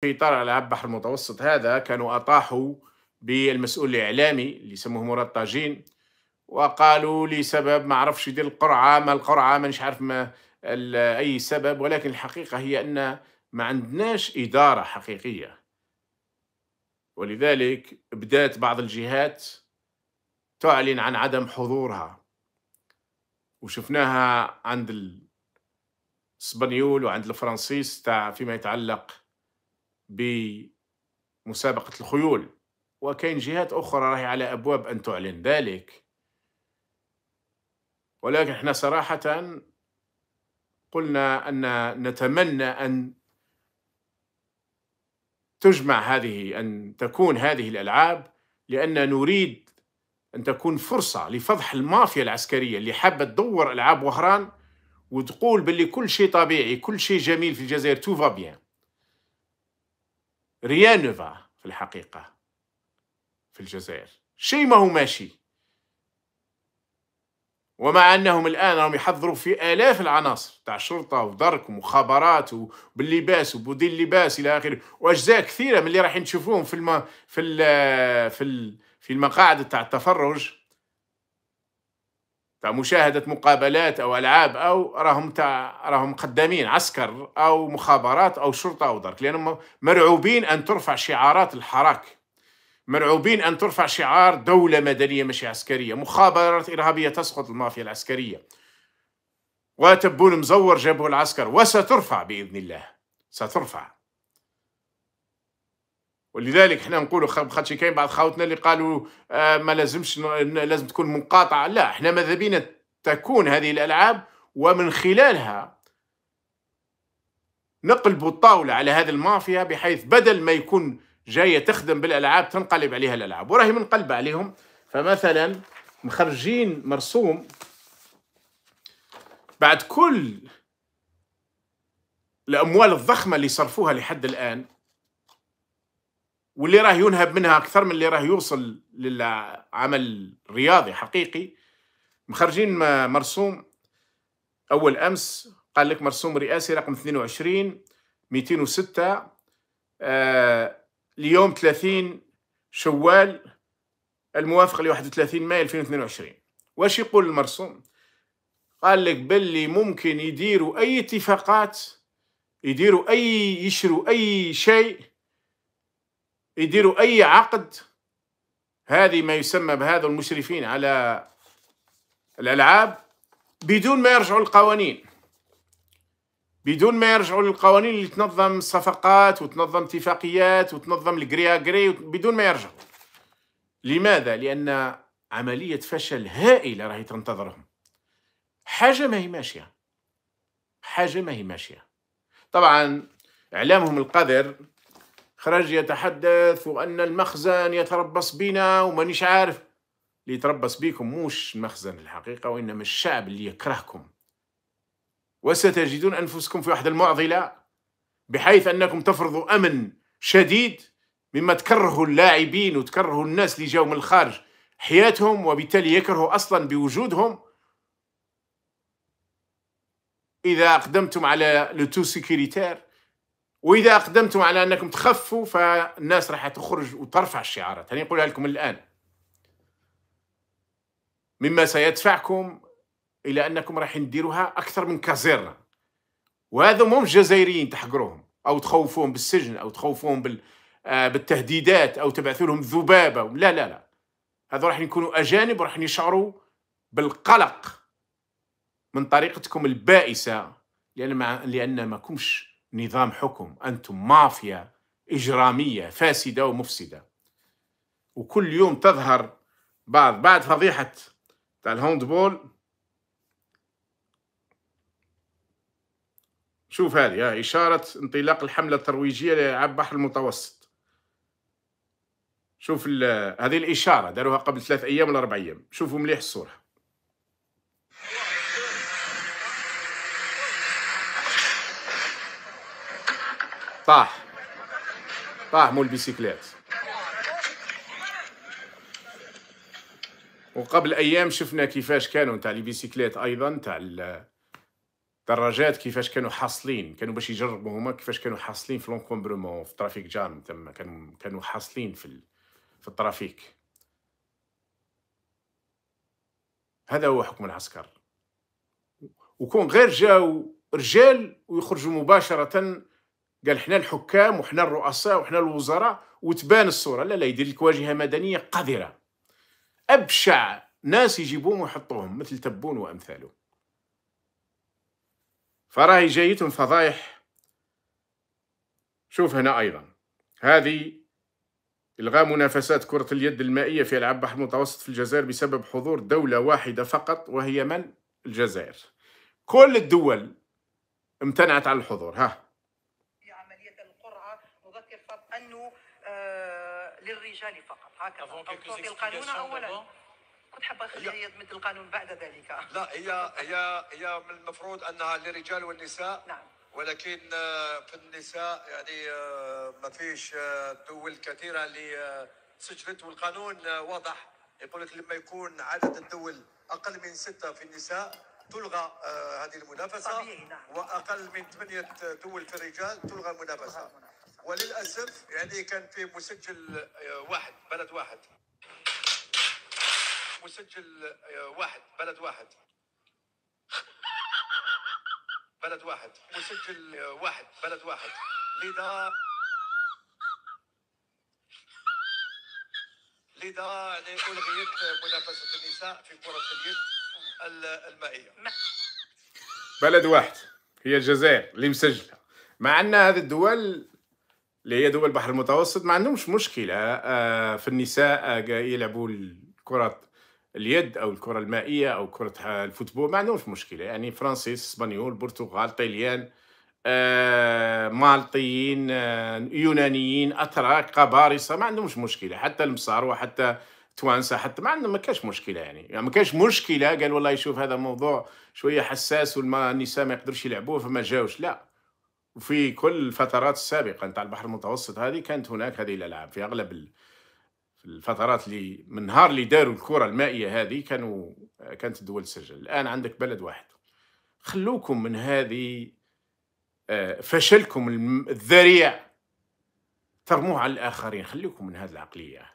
في طار على البحر المتوسط هذا كانوا أطاحوا بالمسؤول الإعلامي اللي يسموه مراد طاجين وقالوا لسبب ما عرفش يدير القرعة ما القرعة مانيش عارف ما أي سبب ولكن الحقيقة هي أن ما عندناش إدارة حقيقية ولذلك بدأت بعض الجهات تعلن عن عدم حضورها وشفناها عند الاسبانيول وعند الفرنسيس تاع فيما يتعلق بمسابقة الخيول وكاين جهات أخرى راهي على أبواب أن تعلن ذلك ولكن احنا صراحة قلنا أن نتمنى أن تجمع هذه أن تكون هذه الألعاب لأن نريد أن تكون فرصة لفضح المافيا العسكرية اللي حابة تدور ألعاب وهران وتقول باللي كل شيء طبيعي كل شيء جميل في الجزائر تو فابيان ريانوفا في الحقيقة في الجزائر شيء ما هو ماشي ومع أنهم الآن راهم يحضروا في آلاف العناصر تاع شرطة ودرك ومخابرات وباللباس وبودي اللباس إلى آخره وأجزاء كثيرة من اللي راح نشوفوهم في الم... في ال... في ال... في المقاعد تاع التفرج فمشاهده مقابلات او العاب او راهم تاع راهم قدامين عسكر او مخابرات او شرطه او درك لانهم مرعوبين ان ترفع شعارات الحراك مرعوبين ان ترفع شعار دوله مدنيه مش عسكريه مخابرات ارهابيه تسقط المافيا العسكريه وتبون مزور جابه العسكر وسترفع باذن الله سترفع ولذلك احنا نقولوا خاطش كاين بعض خاوتنا اللي قالوا آه، ما لازمش لازم تكون مقاطعه لا احنا ماذا بينا تكون هذه الالعاب ومن خلالها نقلبوا الطاوله على هذه المافيا بحيث بدل ما يكون جايه تخدم بالالعاب تنقلب عليها الالعاب وراهي منقلبه عليهم فمثلا مخرجين مرسوم بعد كل الاموال الضخمه اللي صرفوها لحد الان واللي راه ينهب منها اكثر من اللي راه يوصل للعمل رياضي حقيقي مخرجين مرسوم اول امس قال لك مرسوم رئاسي رقم 22 206 آه، اليوم 30 شوال الموافق ل 31 ماي 2022 واش يقول المرسوم قال لك باللي ممكن يديروا اي اتفاقات يديروا اي يشروا اي شيء يديروا أي عقد هذه ما يسمى بهذا المشرفين على الألعاب بدون ما يرجعوا للقوانين بدون ما يرجعوا للقوانين اللي تنظم صفقات وتنظم اتفاقيات وتنظم الجري جري بدون ما يرجعوا لماذا؟ لأن عملية فشل هائلة راهي تنتظرهم حاجة ما هي ماشية حاجة ما هي ماشية طبعا إعلامهم القذر خرج يتحدث وأن المخزن يتربص بنا ومانيش عارف اللي يتربص بيكم موش المخزن الحقيقة وإنما الشعب اللي يكرهكم وستجدون أنفسكم في احد المعضلة بحيث أنكم تفرضوا أمن شديد مما تكرهوا اللاعبين وتكرهوا الناس اللي جاوا من الخارج حياتهم وبالتالي يكرهوا أصلا بوجودهم إذا أقدمتم على لو تو سيكوريتير واذا اقدمتم على انكم تخفوا فالناس راح تخرج وترفع الشعارات هني نقولها لكم الان مما سيدفعكم الى انكم راح نديروها اكثر من كازيرنا وهذا مو جزائريين تحقروهم او تخوفوهم بالسجن او تخوفوهم بال آه، بالتهديدات او تبعثوا لهم ذبابه لا لا لا هذا راح يكونوا اجانب وراح يشعروا بالقلق من طريقتكم البائسه لان ما لان ما كمش نظام حكم أنتم مافيا إجرامية فاسدة ومفسدة وكل يوم تظهر بعض بعد فضيحة تاع الهوندبول شوف هذه إشارة انطلاق الحملة الترويجية لألعاب البحر المتوسط شوف هذه الإشارة داروها قبل ثلاث أيام ولا أربع أيام شوفوا مليح الصورة طاح طاح مول البيسيكلات وقبل ايام شفنا كيفاش كانوا تاع لي بيسيكلات ايضا تاع الدراجات كيفاش كانوا حاصلين كانوا باش يجربوا هما كيفاش كانوا حاصلين في لونكومبرومون في ترافيك جام تما كانوا كانوا حاصلين في في الترافيك هذا هو حكم العسكر وكون غير جاو رجال ويخرجوا مباشره قال حنا الحكام وحنا الرؤساء وحنا الوزراء وتبان الصوره لا لا يدير لك واجهه مدنيه قذره ابشع ناس يجيبوهم ويحطوهم مثل تبون وامثاله فراهي جايتهم فضايح شوف هنا ايضا هذه الغاء منافسات كرة اليد المائية في ألعاب بحر المتوسط في الجزائر بسبب حضور دولة واحدة فقط وهي من؟ الجزائر كل الدول امتنعت عن الحضور ها انه آه، للرجال فقط هكذا توفي القانون اولا كنت حابه اخلي مثل القانون بعد ذلك لا هي هي هي من المفروض انها للرجال والنساء نعم ولكن آه، في النساء يعني آه، ما فيش دول كثيره اللي سجلت والقانون واضح يقول لك لما يكون عدد الدول اقل من سته في النساء تلغى هذه المنافسه طبيعي نعم. واقل من ثمانيه دول في الرجال تلغى المنافسه وللاسف يعني كان في مسجل آه، واحد بلد واحد مسجل آه، واحد بلد واحد بلد واحد مسجل آه، واحد بلد واحد لذا لذا يعني الغيت منافسه النساء في كره اليد المائيه بلد واحد هي الجزائر اللي مسجله مع ان هذه الدول اللي هي دول البحر المتوسط ما عندهمش مشكله آه، في النساء آه، يلعبوا كره اليد او الكره المائيه او كره الفوتبول ما عندهمش مشكله يعني فرنسيس اسبانيول برتغال طليان آه، مالطيين يونانيين اتراك قبارصه ما عندهمش مشكله حتى المصار وحتى توانسه حتى ما عندهم ما كاش مشكله يعني, يعني ما كاش مشكله قال والله يشوف هذا الموضوع شويه حساس والنساء ما يقدرش يلعبوه فما جاوش لا في كل الفترات السابقه نتاع البحر المتوسط هذه كانت هناك هذه الالعاب في اغلب الفترات اللي من نهار اللي داروا الكره المائيه هذه كانوا كانت الدول تسجل الان عندك بلد واحد خلوكم من هذه آه، فشلكم الذريع ترموه على الاخرين خليكم من هذه العقليه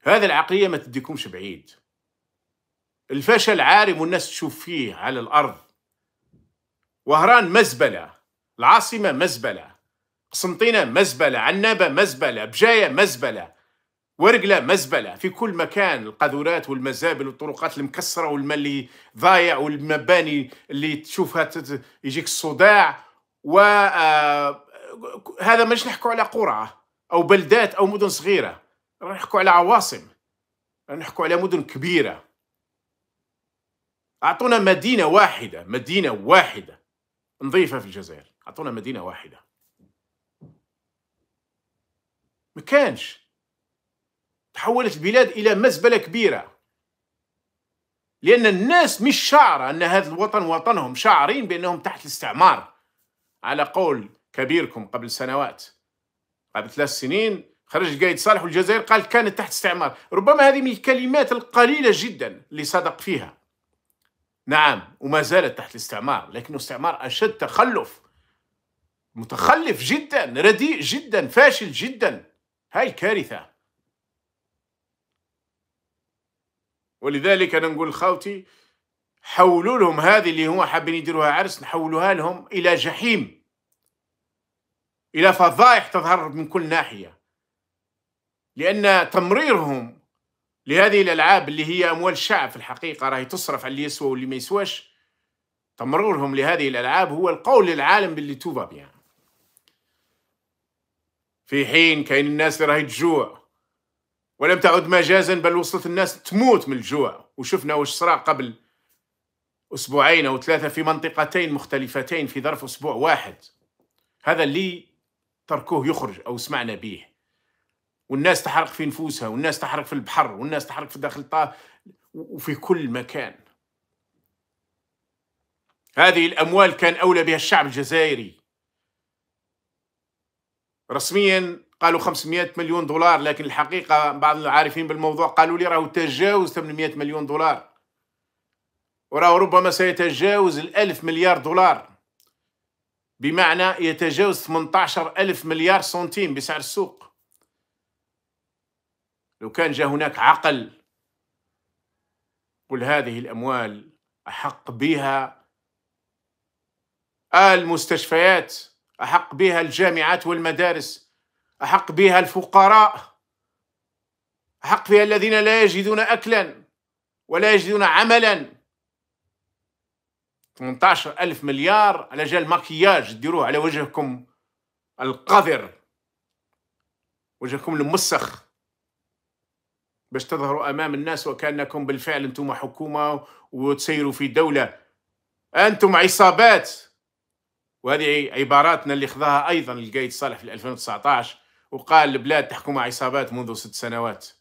هذه العقليه ما تديكمش بعيد الفشل عارم والناس تشوف فيه على الارض وهران مزبله العاصمة مزبلة قسنطينة مزبلة عنابة مزبلة بجاية مزبلة ورقلة مزبلة في كل مكان القاذورات والمزابل والطرقات المكسرة والملي ضايع والمباني اللي تشوفها يجيك الصداع و آه، هذا مش نحكو على قرى أو بلدات أو مدن صغيرة نحكو على عواصم نحكو على مدن كبيرة أعطونا مدينة واحدة مدينة واحدة نظيفة في الجزائر أعطونا مدينة واحدة ما كانش تحولت البلاد إلى مزبلة كبيرة لأن الناس مش شعر أن هذا الوطن وطنهم شعرين بأنهم تحت الاستعمار على قول كبيركم قبل سنوات قبل ثلاث سنين خرج قايد صالح والجزائر قال كانت تحت استعمار ربما هذه من الكلمات القليلة جدا اللي صدق فيها نعم وما زالت تحت الاستعمار لكنه استعمار أشد تخلف متخلف جدا رديء جدا فاشل جدا هاي كارثة ولذلك أنا نقول لخاوتي حولوا لهم هذه اللي هو حابين يديروها عرس نحولوها لهم إلى جحيم إلى فضائح تظهر من كل ناحية لأن تمريرهم لهذه الألعاب اللي هي أموال الشعب في الحقيقة راهي تصرف على اللي يسوى واللي ما يسواش تمررهم لهذه الألعاب هو القول للعالم باللي توفى بيان في حين كاين الناس اللي راهي تجوع ولم تعد مجازا بل وصلت الناس تموت من الجوع وشفنا واش صرا قبل أسبوعين أو ثلاثة في منطقتين مختلفتين في ظرف أسبوع واحد هذا اللي تركوه يخرج أو سمعنا به والناس تحرق في نفوسها والناس تحرق في البحر والناس تحرق في داخل الطاف وفي كل مكان هذه الأموال كان أولى بها الشعب الجزائري رسميا قالوا 500 مليون دولار لكن الحقيقه بعض العارفين بالموضوع قالوا لي راهو تجاوز 800 مليون دولار وراه ربما سيتجاوز الألف مليار دولار بمعنى يتجاوز 18 ألف مليار سنتيم بسعر السوق لو كان جاء هناك عقل قل هذه الأموال أحق بها المستشفيات أحق بها الجامعات والمدارس أحق بها الفقراء أحق بها الذين لا يجدون أكلا ولا يجدون عملا 18 ألف مليار على جال ماكياج ديروه على وجهكم القذر وجهكم المسخ باش تظهروا أمام الناس وكأنكم بالفعل أنتم حكومة وتسيروا في دولة أنتم عصابات وهذه عباراتنا اللي خذاها ايضا القايد صالح في 2019 وقال البلاد تحكمها عصابات منذ ست سنوات